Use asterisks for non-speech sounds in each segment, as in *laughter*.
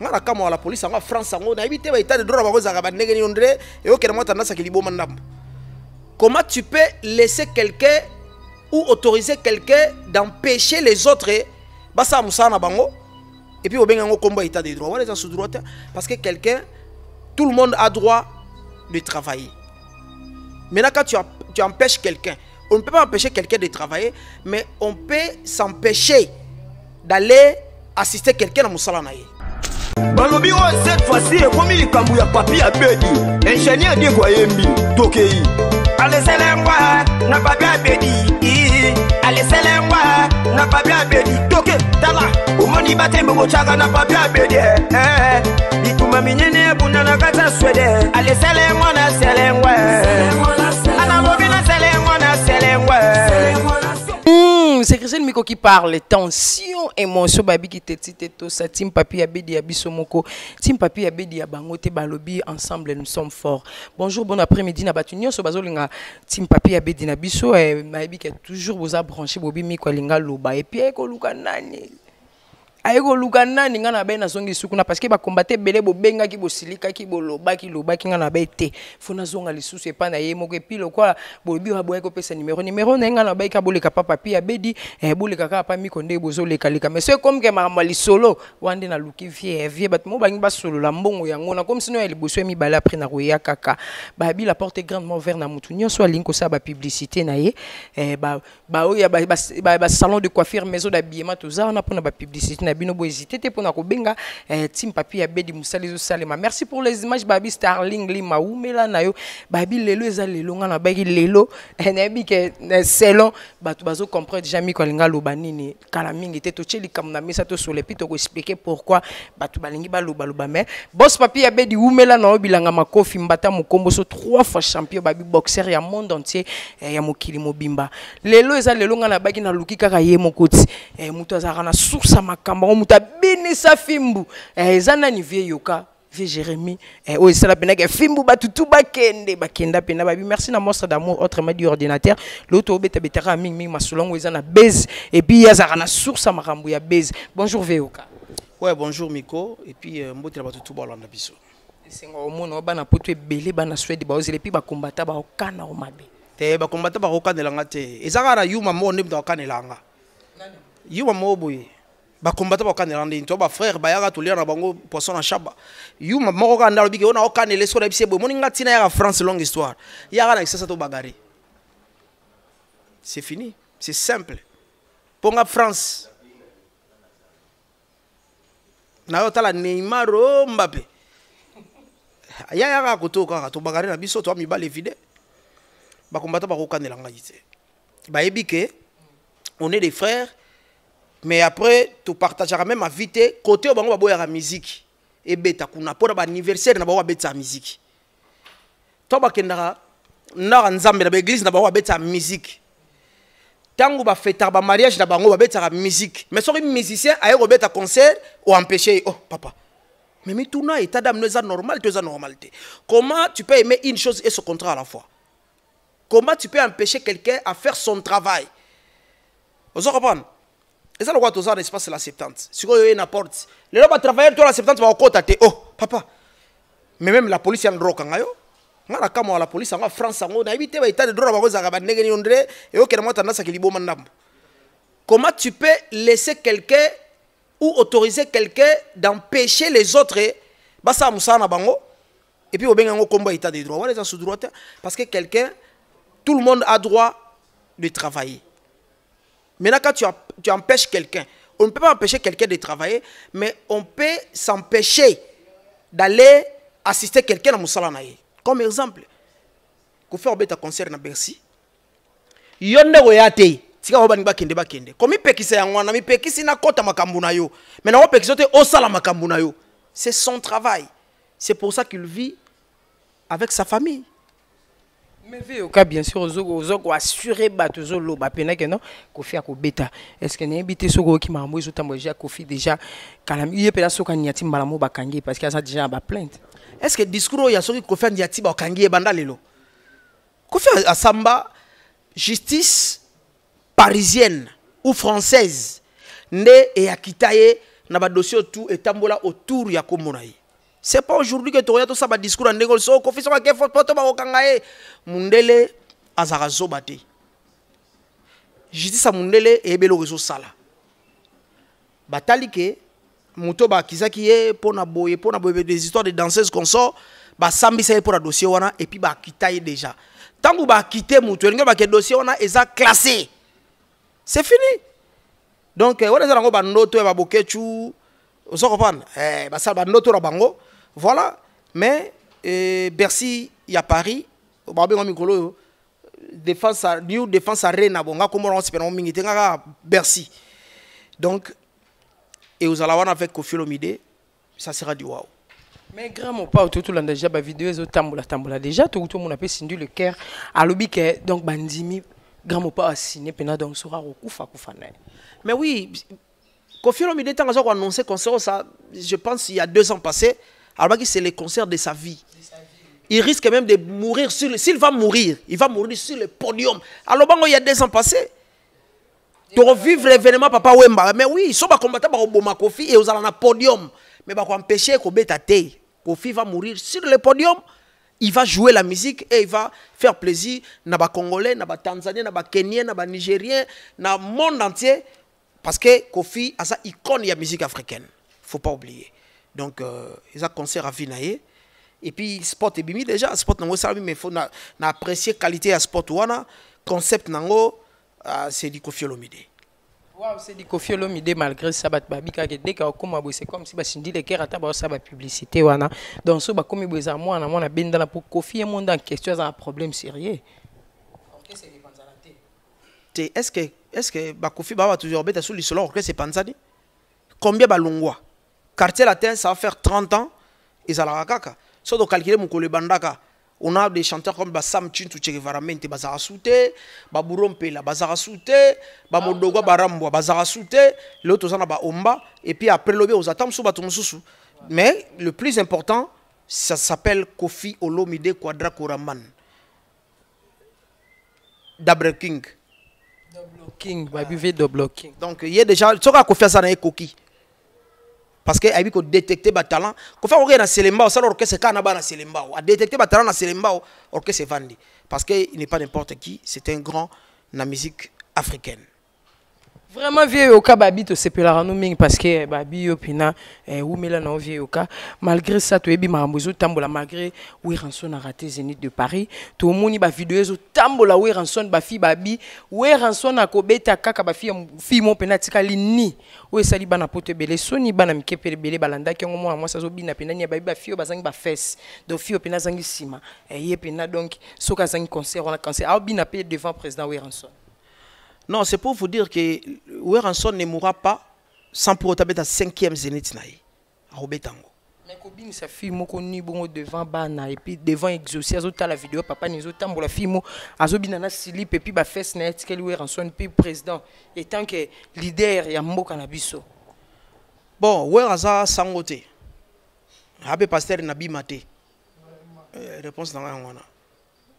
nga kama la polisi en france yango a te baetat de droit na bango ezalaka bandenge nini ondre eyokende mwa tandasaki liboma comment tu peux laisser quelqu'un ou autoriser quelqu'un d'empêcher les autres eh? na bango et puis obenga yango kombo état de droit parce que quelqu'un tout le monde a droit de travailler maintenant quand tu, tu empêches quelqu'un on ne peut pas empêcher quelqu'un de travailler mais on peut s'empêcher d'aller assister quelqu'un dans mosala na balobi oyo cette fois-ci ekomi likambo ya papi abedi ingénieur diko ayembi tokei aleselengwa na papi abedi aleselengwa na papi abedi toke tala omoni batembe kocaka na papi abedi eh, eh. bituma minene ebunda na kati ya swede aleselengwa na selengwe eh. analobi na selengwa na selengwe c'est msekresel miko qui parle tension émotion babi qui t'etite teto sa tim papi abedi, bedi moko tim papi abedi, bedi bango te balobi ensemble nous sommes forts bonjour bon après-midi na ce nyonso bazolinga tim papi ya na biso eh, mayebi ki toujours a branché bobi miko linga loba et puis Luka nani aye luka nani ngai na bai nazongisi kuna parceke ki ebele bobengaki bosilikaki bolobaki lobaki ngai na bai te fo nazonga lisusu epai na ye moko epi lokola bolobi oyo aboyaki pesa nimero nimero na ye ngai na baiki aboleka pa papi e boleka kaka eh, pa miko nde mais c'est comme que ma ya solo wande na naluki vie eh, vie bato mo solo la mbongo yango nakomisino ya mi bala mibale na roya kaka babi la porte grandement vert na motu nyonso sa ba publicité na ye eh, ba ya salon de coiffure maison d'habillement toza na mpona bapiblicité na bino bo hésité te mpona eh, tim papi ya bedi mosala merci pour les images babi starling lima maumela na yo babi lelo eza lelo ngai nabayaki lelo *laughs* eh, nayebi ke eh, selon batu Bazo ja miko alingi aloba nini kala mingi to cheli kam na expliquer expliquer pourquoi batu balingi ba mai bos papi ya bedi umela na bilanga makofi mbata mukombo so trois fois champion babi boxer ya monde entier ya mokili mobimba lelo eza lelo na nabaki na lukika ye moko ti moto na source omutabini safimbu abinisa fimbu eh, eza nani vie yoka vie jérémi eh, oyo esala penaka fimbu bato bakende bakenda mpena merci na monstre d'amour autrement du ordinateur l'auto obetabetaka ya mingimingi masulango eza et base epui na source ya ya base bonjour veoka ouais bonjour miko et euh, mbotela bato tu balanda biso esengo omona na poto ebele bana swede baozela epui bakombata baokana o mabe te kombata ba okana langa te na yuma moko nde okana langa yuma moko boye bakombata bakokanela ndeni ba bafrere bayaka tolia na bango poisson na shaba yuma moko kaka nde alobiki oyo naokanela esiko na biso boye moninga tina ya france longue histoire yaka na to tobagare c'est fini c'est simple mpo la france yo otala neymar o oh, Mbappé ya yaka koto to tobagare na biso toa mibale evide bakombata ba ngai te ba ebike on est des frères mais après tu partageras même à vite côté bango la musique ebeta kuna mpona baanniversaire na bango babetisa musique to bakendaka ndaka nzambe na baeglise na bango babetisa musique ntango bafetaka bamariage na bango la musique mais soki musicien aye à concert ou empêcher oh papa mais mituna état d'âme no eza normal to eza normal comment tu peux aimer une chose et se contraire à la fois comment tu peux empêcher quelqu'un à faire son travail Vous comprenez eza lokola toza l'espace passe la septante Si vous avez une porte les vont travailler toi, la septante vous te oh papa mais même la police un yo quand même. à la police en france a nayebi te baetat de droit bango ezalaka bandenge nini ondre eyokende mwa tandasaki liboma ndambo comment tu peux laisser quelqu'un ou autoriser quelqu'un d'empêcher les autres eh? bah, ça, mosala na bango et puis vous yango nkombo ya à de droit les sous droit parce que quelqu'un tout le monde a droit de travailler Maintenant, quand tu, empêches quelqu'un, on ne peut pas empêcher quelqu'un de travailler, mais on peut s'empêcher d'aller assister quelqu'un à Moussala Comme exemple, quand on fait un concert à Bercy, il y a des tika oyo kende bakende Komi pekise yango wana mipekisi nakɔta makambo na yo me na opekisa osala makambuna na yo c'est son travail c'est pour ça qu'il vit avec sa famille mais veyoka bien sûr oza koassure bato ozoloba que non kofi akobeta hein. estce nayebi te soki oyoki makambo moi deja kofi déjà il kala ye mpena soki y a mbala moko bakangi ye parce que aza déjà na bah, plainte est ce que discours oyo soki kofi anini ati bakangi et bandalelo lelo kofi asamba justice parisienne ou française nde eyakita kitaye na badossier otu etambola autour ya kombo c'est pas aujourd'hui que tokoya tosala discours ya ndenge ça so mundele azarazo bate. j'ai dit ça mundele le ça sala batali que que bakizaki na boye pour na boye des histoires de danseuse consort basambisa ye pour la dossier wana puis bah ye déjà ntango bakite moto que que dossier wana eza classé c'est fini donc eh, wana eza On a ya eh bah ça bah bango voilà, mais euh, Bercy, il y a Paris, au Babé Mikolo, New défense à Bonga. Comme on on s'appelle, on à Bercy. Donc, et allez voir avec Kofi Lomide, ça sera du waouh. mais grand tout le tolanda déjà bavideo ezotambola-tambola déjà tout mon a sindu le cœur alobi ke donc bandimi grand a signé pena donc sera kokufakufa oh, na mais oui kofi lomide ntango annoncé qu'on concert ça. je pense il y a deux ans passé alors c'est le concert de sa vie. Il risque même de mourir. S'il va mourir, il va mourir sur le podium. Alors, il y a deux ans passés. Tu revivre l'événement, papa Wemba. Mais oui, ils sont combattants par Obama Kofi et aux podium. Mais bah, ils empêcher Kobeta Kofi va mourir sur le podium. Il va jouer la musique et il va faire plaisir à Congolais, à Tanzaniens, à Kenyens, à Nigériens, dans le monde entier. Parce que Kofi a sa icône la musique africaine. Il ne faut pas oublier donc eza concert à na et puis sport bimi déjà sport nango esalami mais faut na, na apprécier qualité à sport wana concept nango uh, sedi kofi olomide Wow, c'est du Kofi malgré ça bat babi kake dès qu'on comme c'est comme si basindi le cœur ata ba ça ba publicité wana donc ça ba comme à moi na mona dans la pour Kofi et monde en question un problème sérieux. OK c'est Est-ce que est-ce que ba Kofi ba toujours bête sur le que c'est panzani? Combien ba longwa? quartier latin, ça va faire 30 ans, et Zalakaka. Sauf de calculer Si On a des chanteurs comme Sam Chintu Chegevaramente, Bazara souté Babourompela, ah. Bazara Souté, Bamodogo Barambo, Bazara Souté, l'autre a Omba, et puis après on aux attentes Mais le plus important, ça s'appelle Kofi Olomide Quadra Koraman. Double King. Double King, bah, Double King. Donc, il y a déjà, tu as Kofi Asana et Koki parce que ayebi kodetecte batalent kofa kokee na selemba osala orchestre kaka na bana na selemba adetecte batalent na selemba orchestre evandi parce que il n'est pas n'importe qui c'est un grand na musique africaine vraiment vieux cas babi to sepelara no mingi parce que eh, babi opina pina eh, umela na vieux yoka malgré ça to ebi makambo magre tambola malgré Weranson a raté Zénith de Paris to moni ba vidéo tambola tambola Weranson ba fi babi Weranson akobeta kaka ba fi fi mon pena tika lini we sali bana pote bele soni bana pere bele balanda ki ngomo mwa sa zo bina pena ni babi ba fi bazangi ba do fi pena zangi sima eh, ye pena donc soka zangi concert a concert a bina pe devant président Weranson Non, c'est pour vous dire que Weranson ne mourra pas sans pour autant la cinquième zénith. Mais Kobin, sa fille, moko ni bon devant Bana, et puis devant exaucé, azota la vidéo, papa, ni zotam, la fille, mo, azobinana slip, et puis ba fesse net, qu'elle Weranson, puis président, étant que leader, ya mbo cannabis. Bon, Weranza, sangote. Abe pasteur, nabi maté. Euh, réponse dans la wana.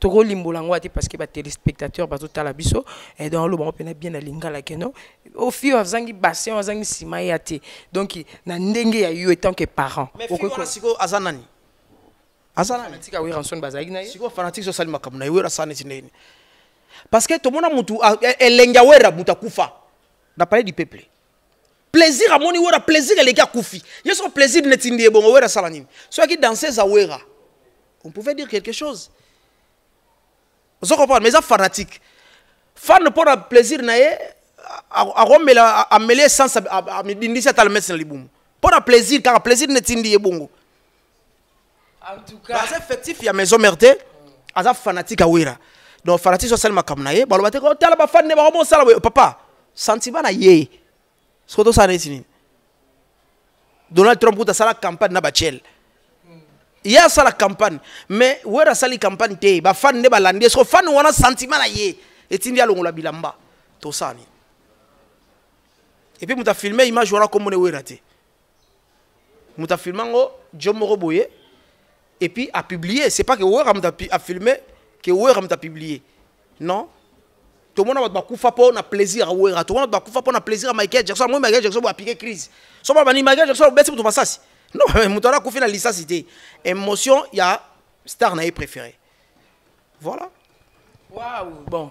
tokolimbola yango te parce que batelespectateur la biso eh, don aloba ngo mpena bien na lingala keno ofio azangi bassin azangi nsima ye ya te donk na ndenge ya yo etant que parent siko aza nani aza nanitika wiranson bazalaki na yesiko fanatique osali makambo na ye wera sani parce que tomona mutu e, elengi awera buta kufa, na du peuple plaisir amoni wera plaisir elengi kufi. ye son plaisir neti ndi wera Soit nini danse za wera on pouvait dire quelque chose pas mais un fanatique pour le plaisir na ye à ameli essence na libumu le plaisir le plaisir netindi ye bongo effectifs bah, effectif a maison merde, ah, à fanatique awira donc fanatique so na ye bah, sont fan ne pas papa sentiment ce ye tu n'est donald trump uta salle campagne na bachele la campagne mais wera sali campagne te bafani nde les so ont un sentiment Et ye etindi a bilamba l'image epuis moto est image comme On a te Et puis, il jo Et boye a c'est pas que wera que filmer que wera publié? non va un plaisir monde va un plaisir à michael jackson Moi, michael jackson crise so bana michael jackson pour de *laughs* non il alakufi na lisasi cité. émotion a star naïe préféré voilà Waouh! bon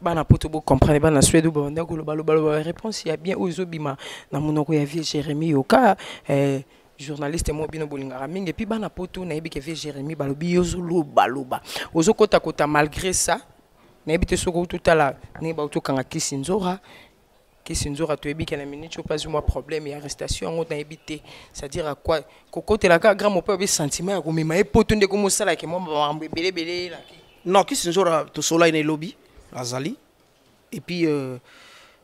bana poto comprenez bana suede balo balo réponse a bien ozobima na monoko ya vie Jérémy yoka eh, journaliste mo bino puis mingi bana poto ke vie balobi yo malgré ça tout ba nzora kisi ce la minute pas eu moi problème arrestation on de évité. c'est-à-dire à kokotelaka grand as oyo besentiment a komema pour tu as non lobby, azali epuis euh,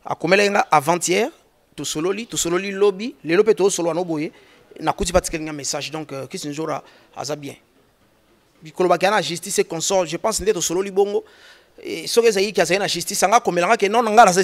Et puis, euh, avant-hier le lobby lobi lobby solo no boye n'a nga message donc jour euh, aza bien kana justice consort je pense Et bongo na justice anga akomelanga ke non nga naza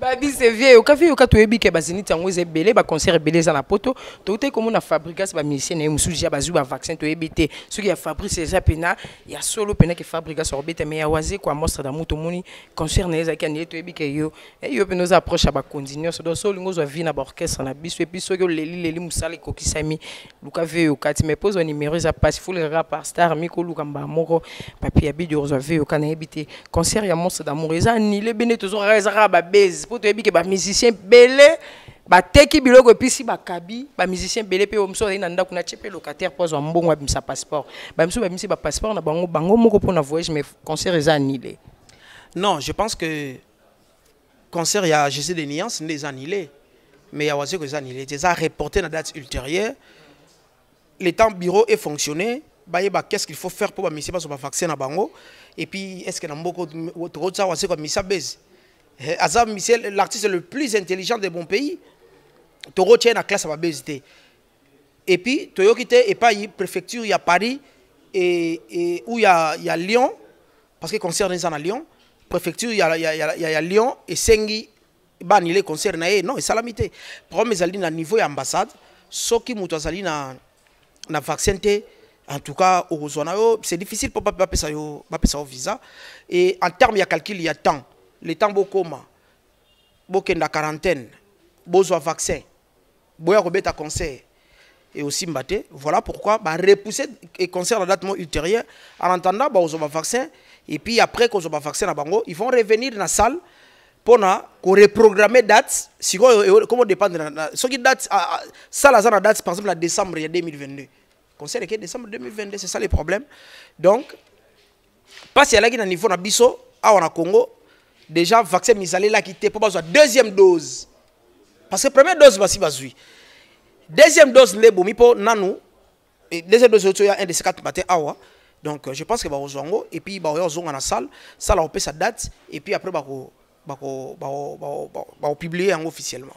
babise vie okafi yoka toyebike bazeniti yango eza ebele baconcert ebele eza na poto toutei komona fabrikas bamisien na ye mosusu ya bazwi bavaccin toyebi te soki ya fabrice eza pena ya solo pena ke fabrikas akobeta me ya waze kua mostre damu tomoni concert na ye ezalaki aniye toyebike yo yo pena oza approche ya bakonzi nyonso donc so olingi ozwa vie na baorchestre na biso epuis soki olelileli mosala ekokisami luka vie yoka ti mai mpo ozwa numero eza mpasi fulera par star miki oluka mbala moko papi ya bidio ozwa vie yoka nayebi te concert ya mostre damour ni eza anile bene tozokaka ezakaka babeze expo toyebi ke bamusicien bele bateki biloko epesi bakabi bamusicien bele mpe omosusu azali na ndako natie mpe locataire mpo azwa mbongo abimisa passeport bamisusu babimisi bapasseport na bango bango moko mpo na voyage mais concert est annulé non je pense que concert a jésus de niance nde eza annulé mais il y a ya wazeko eza annulé eza reporté na date ultérieure le temps bureau est fonctionné qu'est-ce qu'il faut faire pour que bazwa bavaccin na bango et puis est ce que na mboka tokotisawa wazeko amisi abeze eh, Azam Michel, l'artiste le plus intelligent de mon pays, tu retiens la classe à Babézité. Et puis, tu as quitté et pas préfecture, il y a Paris, et, et où il y a, y a, Lyon, parce que concert est à Lyon, préfecture, il y a, y, a, y, a, y a Lyon, et Sengi, bah, il est concerné. non, et salamité. Problème, ils allaient à niveau ambassade, ceux qui m'ont na na en tout cas, c'est difficile pour pas payer ça au visa. Et en termes, il y a calcul, il y a temps temps ntango de bokenda quarantaine un vaccin boya un concert et aussi voilà pourquoi bah repousser et concert la date ultérieure en attendant bah aux vaccin et puis après qu'on soit vaccin à bango ils vont revenir dans la salle pour na qu'on reprogrammer date si eh, eh, comment dépendre ce qui date ça ah, ah, la date par exemple en décembre 2022 conseil est décembre 2022 c'est ça le problème. donc parce qu'il y a là qui niveau na biso à Congo déjà vaccin là qui était pour la deuxième dose parce que première dose c'est la deuxième dose les bomi pour nanu et deuxième dose il y a un des quatre matin à donc je pense que bah aux et puis bah y zongo dans la salle ça là on peut sa date et puis après bah bah publier officiellement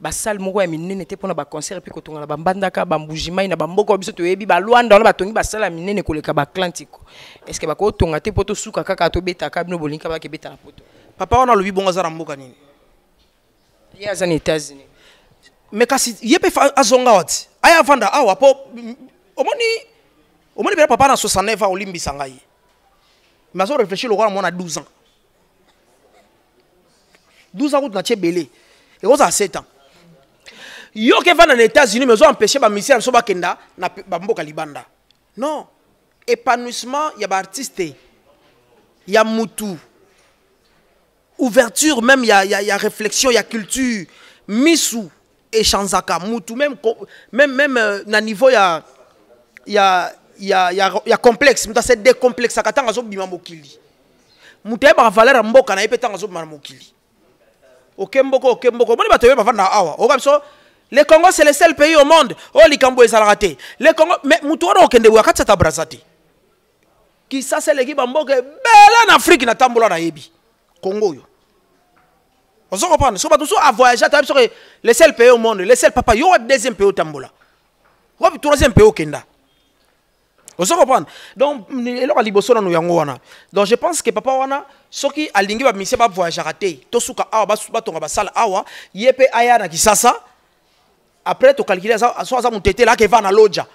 basale moko ya minene te mpona baconcert epuis kotongana bambandaka bambujimai na bamboka wa biso toyebi balwanda wana batongi basale ya minene koleka batlantiko estce bakotonga te mpo tosuka kaka tobetaka bino bolingi kaka bakebeta na poto papa wana alobi bongo aza na mboka nini ye aza na états-unis me kasi ye mpe azonga awa ti aya avanda awa mpo omoni omoni mpena papa na 69 aolimbisa ngai me azo réfléchir lokola mwana 12 ans 12 ans kutu na tie ebele ekozala 7 ans yo ke dans les états-unis mais on ozoempêche so ba Kenda, na bamboka libanda non épanouissement y a ya y a mutu ouverture même y a y a réflexion y a culture misu echanzaka mutu même, même, même euh, na niveau ya, y ya, y a complexe mutu ça décomplexaka ntango azobima mokili mutu ayebaka valeur ya mboka na ye mpe ntango azobima na mokili oke mboka oke mboka omoni bato oyo bavanda awa oyoka le congo c'est le seul pays au monde les oh, likambo ezalaka te le congo mais me motu wana okende boye Qui ça c'est l'équipe kisasa eleki en Afrique, na tambola na yebi. congo yo. oyo ozo comprendre so bato so voyager ata biso le seul pays au monde le seul papa yo deuxième pays tambola, wapi troisième pays On se comprend. donc eloko liboso nous yango wana donc je pense que papa wana soki alingi bamisie bavoyageaka te tosuka awa ba sala awa yepe mpe aya na kisasa après tocalcule so aza motetele akeva na lodja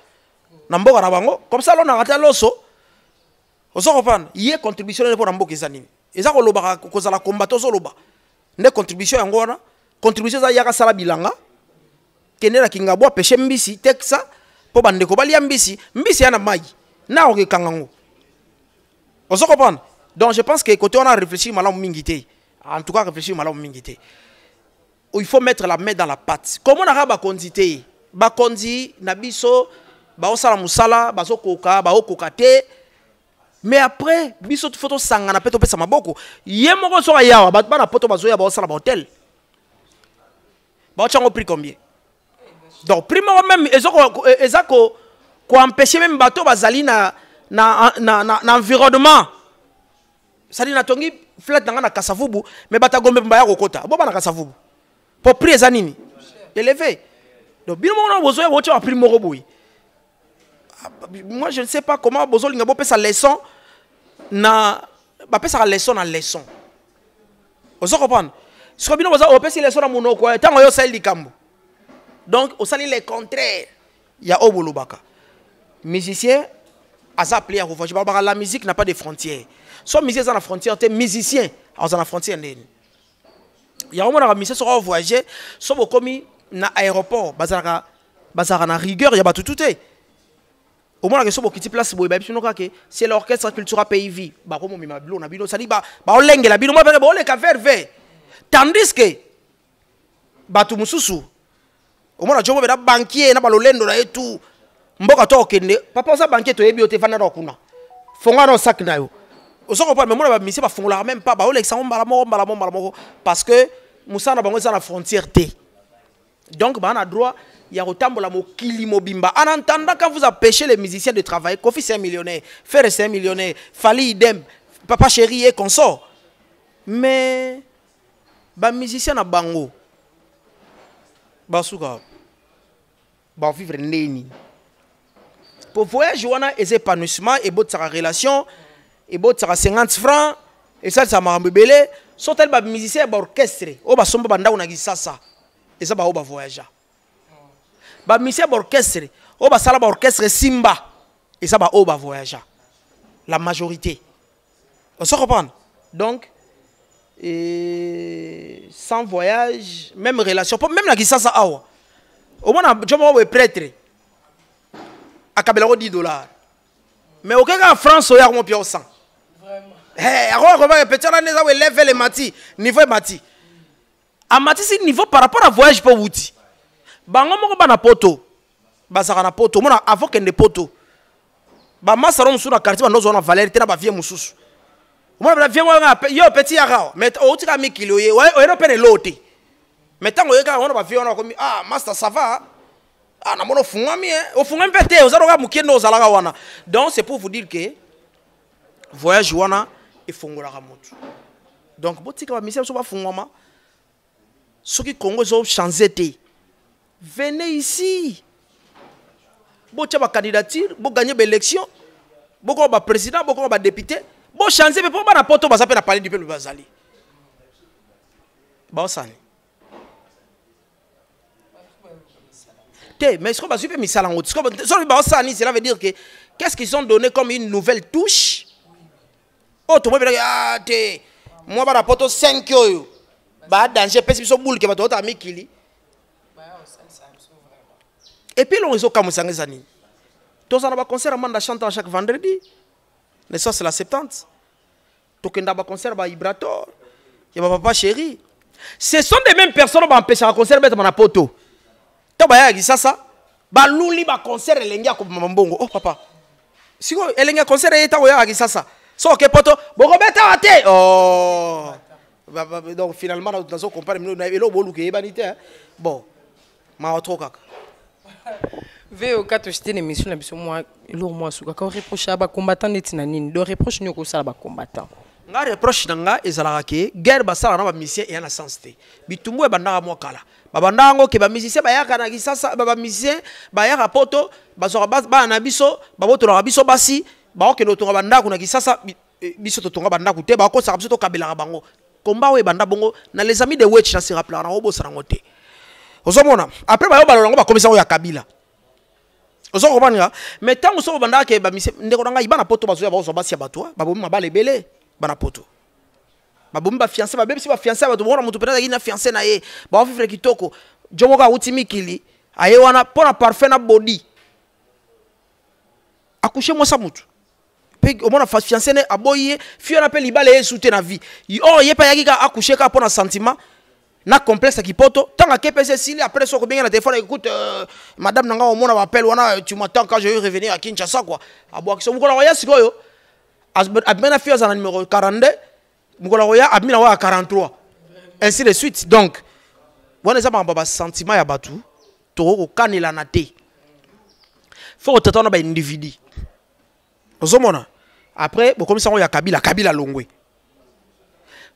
na mboka na bango comme ça alonaka te aloso ozo kopana ye contribution ne mpo na mboka eza nini eza kolobaka kozala komba te ozoloba nde contribution yango wana contribution eza yaka sala bilanga kende na kinga bwa peshe mbisi teksa mpo bandeko balia mbisi mbisi ya na mai na okekanga yango ozo kopana donc je pense que kote wana réfléchir malamu mingi te en tout cas réfléchir malamu mingi te il faut mettre la main dans la pâte. Comment on a bakondi Bakondi, nabiso, baosala musala, baso koka, bao kokate. Mais après, biso tu photo sangana peto pesa maboko. Ye moko so yawa, batba bana poto bazo ya baosala ba hôtel. Ba chango pri combien? Donc primo même ezoko ezako ko empêcher même bato bazali na na na na environnement. Ça na tongi flat na na kasavubu, mais batagombe mbaya kokota. boba na kasavubu pour eza nini élevé donc bien moko nano bozoya bootya bapri moko ah, moi je ne sais pas comment besoin bozolinga bopesa leçon na bapesaka leçon en leçon ozo comprendre soki bino boza opesi leçon na monoko eh, ntango oyo osali likambo donc osali le contraire y a bolobaka musicien aza appelé je parle balobaka la musique n'a pas de frontières soit musicien à la frontière te musicien aza na frontière ndeni yakomonaka mise soko voyage so bokomi na aéroport bazalaka bazalaka na rigueur ya batutu te omonaka so bokiti place boye eh bayebi bino kaka c'est l'orchestre pays vie cultura payv bakomomema bilo na bino sali baolengela bah, bino mwa peke baoleka vert vert tandis que bato mosusu omona jo bobeda banquier na balolendo na et tout mboka to ne papa banquier bankier toyebi yo te vanda na okuna fonga dans sac na yo oza comprendre me mona bah bafungolaka même pas bah ngo mbala moko on moko mbala moko parce que mosala n'a na frontière T. donc on le droit ya kotambola mokili mobimba en entendant quand vous empêchez les musiciens de travailler c'est un millionnaire Faire c'est un millionnaire fali idem papa chéri et consort mais musiciens na bango basuka bavivre ndeni fait voyage a et épanouissement relation ebotisaka 50 francs ça m'a so tali bamusicien ya baorchestre oyo basomba bandako na kisasa eza bao bavoyagea bamusicien ya baorchestre salle basala orchestre simba et ça eza baoyo voyagea. la majorité on se comprend. donc et euh, sans voyage même relation même na kisasa awa omona jo moko boye prêtre akabelako 10 dollar mais en france oya komo sang vraiment yango akobaka petite wana eza weleve emati niveau emati amatisi niveau par rapport à voyage mpo wuti bango moko bana poto bazalaka na poto omona avant kende poto bamasaro mosusu na quartier bandozwa na valere te na bavie mosusu omona bana vie moyanga yo peti yaka awa me outika mikili oye oyena mpe na eloo te me ntango oye kaka omona bavie wana bakomi ah master sava ah namona ofungwami e ofungwami mpe te oza loka mokie nde ozalaka wana donc c'est pour vous dire que voyage wana efungulaka mutu donc botika bamisio biso bafungwama soki congo ezochange te venez ici botya bacandidature bogagne baélection bokoma baprésident bokoma badepute bochange mpe mpo bana poto baza mpe na parler du peuple bazali baosani te mais ce sikoyo bazwi mpe misala yango sikoyo baosani cela veut dire que qu'est ce qu'ils ont donné comme une nouvelle touche Oh, ah, oyo tomwebelaki a te mwa bana po to 5 sont boule que biso buluke bato otala Et puis le réseau eza nini tozala na concert amanda chantan chaque vendredi c'est la septante. 70 tokenda baconcert bahibrator mon papa chéri ce sont des mêmes personnes oyo bampesaka concert betama na poto bah, ça ça? kisasa baluli baconcert elenge ya koboma comme Mambongo. oh, papa sikoyo oh, elenge ya concert eye ntango ça ça. Soke poto bo oh. Bah, bah, bah, donc finalement nous na eloko boluka eyebani bon Ma kaka mission na biso moi reproche ba combattant na nini do reproche sala ba combattant nga reproche ke guerre sala na bamisien eya na sens les bitumbu ebandaka eh, moi kala babanda yango ke bamisicien bayaka na kisasa bas bayaka poto ba ba na biso na biso basi baokende kotonga bandako na kisasa e, biso totonga bandako te bakokosaka biso tokabelaka bango komba oyo ebanda bongo na les amis de wech nasirapelaka nango obosana yango te ozomona apres bayobalola yango bakomisa yango ya kabila ozokomaninga mai ntango so obandaka bamise ndeko na ngai bana poto bazoya bakozwa basi ya bato ah, babomi mabala ebele bana poto babomi bafiance babebisi bafiance ya bato mokona motu peut-être aki na fiance na ye bawafifre kitoko jo moko awuti mikili aye wana mpo na parfum na bodi akushe mwasa motu mpe omona fiance ne aboyi ye on appelle mpe libala ye esute na vie or ye mpe ayaki kaka akushe kaka mpo sentiment na complexe qui kipoto tant que mpe Sili, après soko obengi la telefone écoute euh, madame na au omona on wana tu m'attends quand je vais revenir à kinshasa quoi abwaki so mokola koya sikoyo abimi na fio aza en numéro 42 mokola koya abimi na oyo ya 43 ainsi de suite donc wana eza makambo ya basentiment ya bato tokoki Faut te fo kotata wana baindividu ozomona après bokomisa yango ya kabila kabila alongwe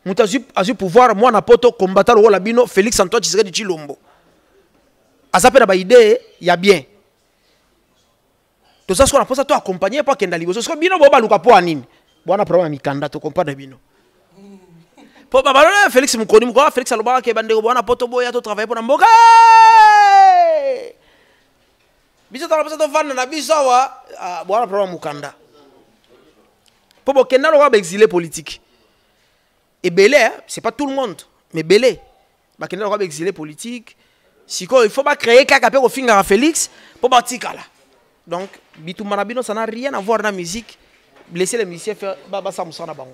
moto azwi, azwi pouvoir mwana poto kombata lokola bino félix antoine tshisekedi tshilombo aza mpe na baidee ya bien toza siko na mposa to accompagne mpo akenda liboso siko bino bo baluka mpo anini bwana problème ya mikanda tokomprendre bino mpo babalola félix mokoni moko félix alobaka ke bandeko bwana mpo toboya totravaille mpo na mboka biso tona mposa tovanda na biso awa ah, bwana problème ya mokanda Pour que ait un exilé politique et ce hein, c'est pas tout le monde mais Bélé, il lokola exilé politique quoi il faut pas créer au finger à félix pour là donc bitou Marabino, ça na rien à voir la musique Laissez les musiciens faire basamosana bango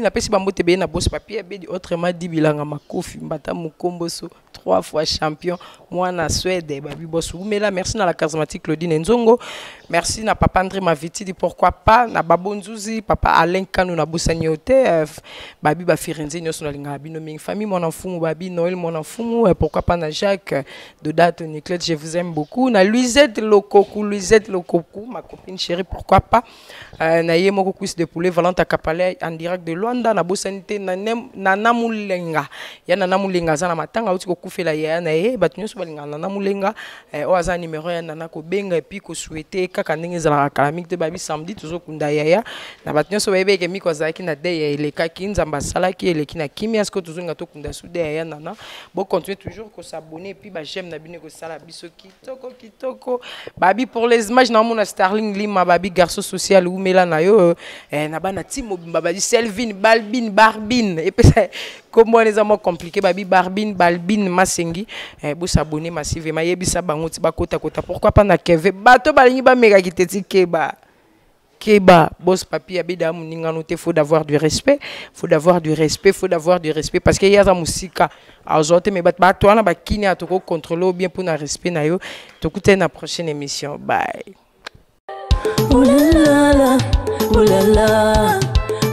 napesi bango te beye na bosi papier abedi autrement di bilanga makofi mbata mokomboso trois fois champion na suède eh, babi là merci na la charismatique claudine nzongo merci na papa andré mavitidi pourquoi pas na babonzuzi papa alain kanu na busani yo te euh, babi bafirenze nyonso linga bino mingi famille mon enfant, babi Noël mon enfant. Euh, pourquoi pas na jacques euh, dodato niclette je vous aime beaucoup na luisette lokoku luisette lokoku ma copine chérie pourquoi pas na ye moko de poulet valente akapale en direct de luanda na bosani te na namulenga ya na namulenga aza na matanga outi akufela ya na ye eh, bato nyonso balingana na mulenga eh, aza numero ya nana kobenga ko souhaiter kaka ndenge za kala te babi samedi ya ya na bato nyonso bayebi eke miko azalaki na de ya elekaki nzambe asalaki eleki na kimia sikoyo tozonga tokunda su de yaya nana continue toujours kosabone ba j'aime na ko sala biso kitoko kitoko babi pour les images mona starling lima babi garçon social ou na yo eh, na bana ti mobimba selvin selvine balbine barbine epesa comme les amours compliqué babi barbine balbine masengi eh, vous s'abonner massivement yebisa bango ti bakota kota pourquoi pas na keve bato balingi ba mega kiteti keba Keba, boss papi, abida muninganote, faut d'avoir du respect, faut d'avoir du respect, faut d'avoir du respect, parce qu'il y a la musique, azote, mais bato toi, na bakini, à toko contrôler, ou bien pour na respect, na yo, t'écoutes na prochaine émission, bye. la la.